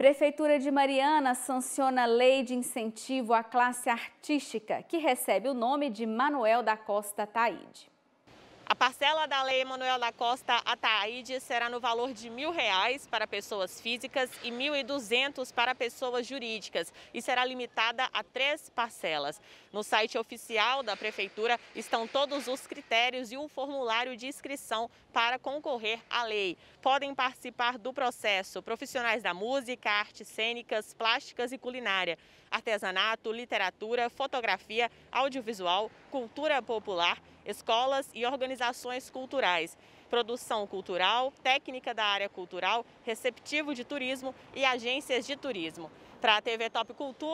Prefeitura de Mariana sanciona lei de incentivo à classe artística, que recebe o nome de Manuel da Costa Taide. A parcela da Lei Emanuel da Costa Ataíde será no valor de R$ reais para pessoas físicas e R$ 1.200 para pessoas jurídicas e será limitada a três parcelas. No site oficial da Prefeitura estão todos os critérios e um formulário de inscrição para concorrer à lei. Podem participar do processo profissionais da música, artes cênicas, plásticas e culinária, artesanato, literatura, fotografia, audiovisual, cultura popular escolas e organizações culturais. Produção cultural, técnica da área cultural, receptivo de turismo e agências de turismo. Para a TV Top Cultura,